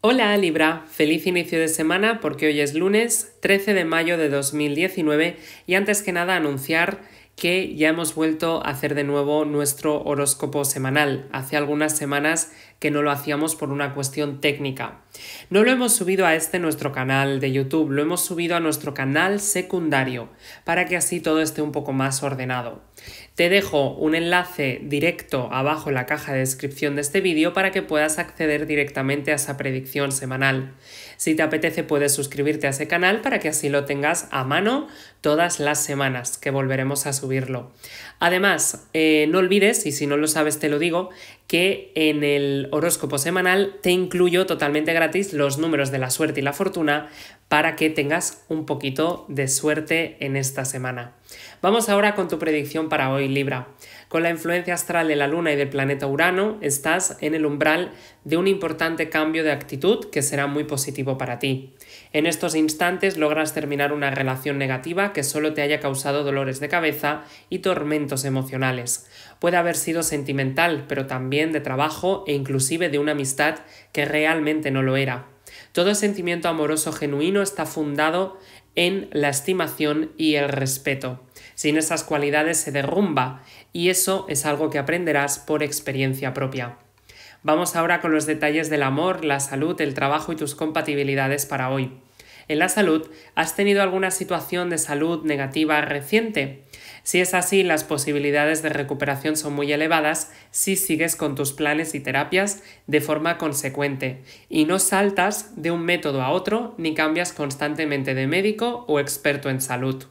Hola Libra, feliz inicio de semana porque hoy es lunes 13 de mayo de 2019 y antes que nada anunciar que ya hemos vuelto a hacer de nuevo nuestro horóscopo semanal. Hace algunas semanas que no lo hacíamos por una cuestión técnica. No lo hemos subido a este nuestro canal de YouTube, lo hemos subido a nuestro canal secundario, para que así todo esté un poco más ordenado. Te dejo un enlace directo abajo en la caja de descripción de este vídeo para que puedas acceder directamente a esa predicción semanal. Si te apetece puedes suscribirte a ese canal para que así lo tengas a mano todas las semanas que volveremos a subirlo. Además, eh, no olvides, y si no lo sabes te lo digo, que en el horóscopo semanal te incluyo totalmente gratis los números de la suerte y la fortuna para que tengas un poquito de suerte en esta semana. Vamos ahora con tu predicción para hoy, Libra. Con la influencia astral de la Luna y del planeta Urano, estás en el umbral de un importante cambio de actitud que será muy positivo para ti. En estos instantes logras terminar una relación negativa que solo te haya causado dolores de cabeza y tormentos emocionales. Puede haber sido sentimental, pero también de trabajo e inclusive de una amistad que realmente no lo era. Todo sentimiento amoroso genuino está fundado en la estimación y el respeto. Sin esas cualidades se derrumba y eso es algo que aprenderás por experiencia propia. Vamos ahora con los detalles del amor, la salud, el trabajo y tus compatibilidades para hoy en la salud, ¿has tenido alguna situación de salud negativa reciente? Si es así, las posibilidades de recuperación son muy elevadas si sigues con tus planes y terapias de forma consecuente y no saltas de un método a otro ni cambias constantemente de médico o experto en salud.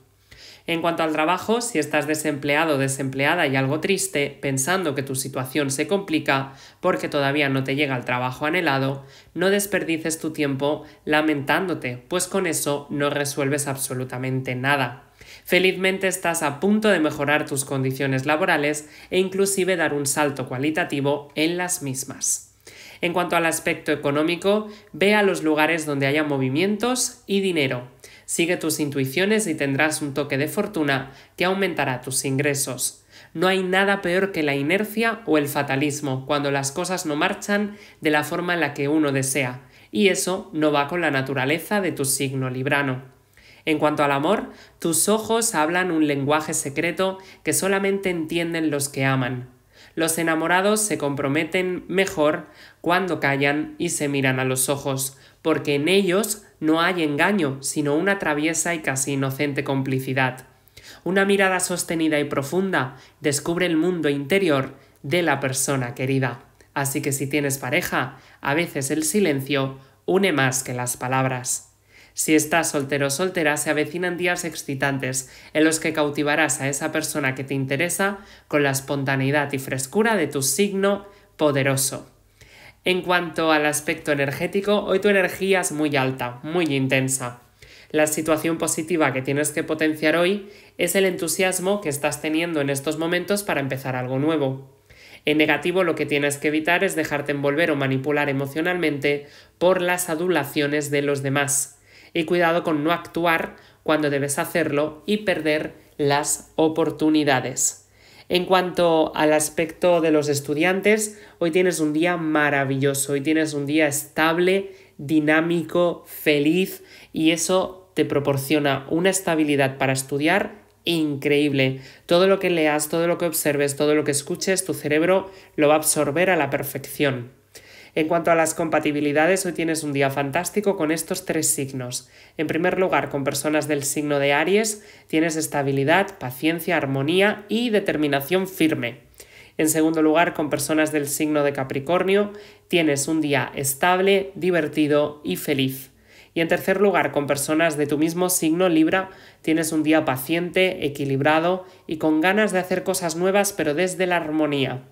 En cuanto al trabajo, si estás desempleado o desempleada y algo triste, pensando que tu situación se complica porque todavía no te llega el trabajo anhelado, no desperdices tu tiempo lamentándote, pues con eso no resuelves absolutamente nada. Felizmente estás a punto de mejorar tus condiciones laborales e inclusive dar un salto cualitativo en las mismas. En cuanto al aspecto económico, ve a los lugares donde haya movimientos y dinero, Sigue tus intuiciones y tendrás un toque de fortuna que aumentará tus ingresos. No hay nada peor que la inercia o el fatalismo cuando las cosas no marchan de la forma en la que uno desea, y eso no va con la naturaleza de tu signo librano. En cuanto al amor, tus ojos hablan un lenguaje secreto que solamente entienden los que aman. Los enamorados se comprometen mejor cuando callan y se miran a los ojos, porque en ellos no hay engaño, sino una traviesa y casi inocente complicidad. Una mirada sostenida y profunda descubre el mundo interior de la persona querida. Así que si tienes pareja, a veces el silencio une más que las palabras. Si estás soltero o soltera, se avecinan días excitantes en los que cautivarás a esa persona que te interesa con la espontaneidad y frescura de tu signo poderoso. En cuanto al aspecto energético, hoy tu energía es muy alta, muy intensa. La situación positiva que tienes que potenciar hoy es el entusiasmo que estás teniendo en estos momentos para empezar algo nuevo. En negativo lo que tienes que evitar es dejarte envolver o manipular emocionalmente por las adulaciones de los demás y cuidado con no actuar cuando debes hacerlo y perder las oportunidades. En cuanto al aspecto de los estudiantes, hoy tienes un día maravilloso, hoy tienes un día estable, dinámico, feliz y eso te proporciona una estabilidad para estudiar increíble. Todo lo que leas, todo lo que observes, todo lo que escuches, tu cerebro lo va a absorber a la perfección. En cuanto a las compatibilidades, hoy tienes un día fantástico con estos tres signos. En primer lugar, con personas del signo de Aries, tienes estabilidad, paciencia, armonía y determinación firme. En segundo lugar, con personas del signo de Capricornio, tienes un día estable, divertido y feliz. Y en tercer lugar, con personas de tu mismo signo Libra, tienes un día paciente, equilibrado y con ganas de hacer cosas nuevas pero desde la armonía.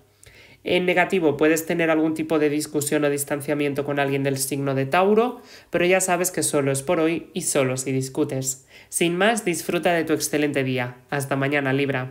En negativo puedes tener algún tipo de discusión o distanciamiento con alguien del signo de Tauro, pero ya sabes que solo es por hoy y solo si discutes. Sin más, disfruta de tu excelente día. Hasta mañana, Libra.